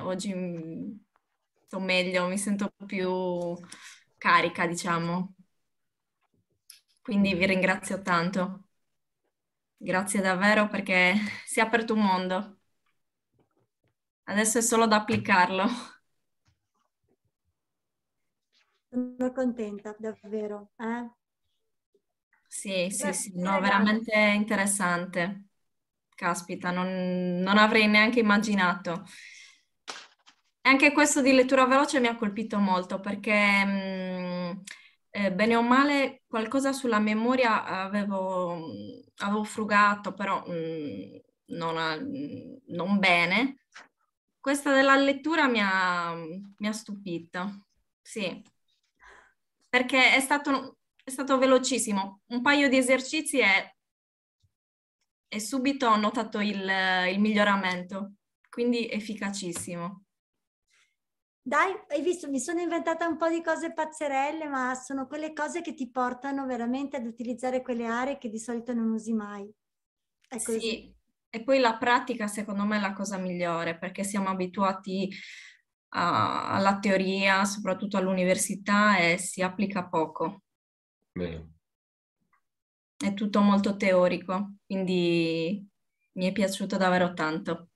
oggi mm, sto meglio, mi sento più carica, diciamo. Quindi vi ringrazio tanto. Grazie davvero perché si è aperto un mondo. Adesso è solo da applicarlo. Sono contenta, davvero. Eh? Sì, sì, sì, no, veramente interessante. Caspita, non, non avrei neanche immaginato anche questo di lettura veloce mi ha colpito molto perché mh, mm, eh, bene o male qualcosa sulla memoria avevo, mm, avevo frugato, però mh, mm, non, a, non, bene. Questa della lettura mi ha, mi ha stupito, sì, perché è stato, è stato, velocissimo, un paio di esercizi e, e subito ho notato il, il miglioramento, quindi efficacissimo. Dai, hai visto, mi sono inventata un po' di cose pazzerelle, ma sono quelle cose che ti portano veramente ad utilizzare quelle aree che di solito non usi mai. È così. Sì, e poi la pratica secondo me è la cosa migliore, perché siamo abituati a, alla teoria, soprattutto all'università, e si applica poco. Bene. È tutto molto teorico, quindi mi è piaciuto davvero tanto.